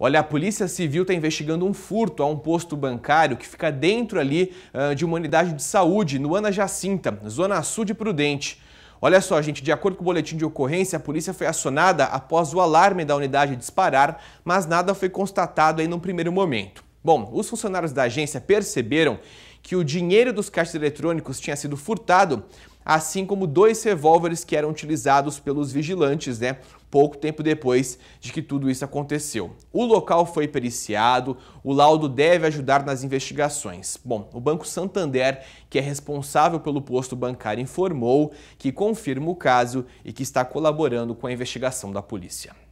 Olha, a Polícia Civil está investigando um furto a um posto bancário que fica dentro ali uh, de uma unidade de saúde no Ana Jacinta, zona sul de Prudente. Olha só, gente, de acordo com o boletim de ocorrência, a polícia foi acionada após o alarme da unidade disparar, mas nada foi constatado aí num primeiro momento. Bom, os funcionários da agência perceberam que o dinheiro dos caixas eletrônicos tinha sido furtado, assim como dois revólveres que eram utilizados pelos vigilantes, né? Pouco tempo depois de que tudo isso aconteceu. O local foi periciado, o laudo deve ajudar nas investigações. Bom, o Banco Santander, que é responsável pelo posto bancário, informou que confirma o caso e que está colaborando com a investigação da polícia.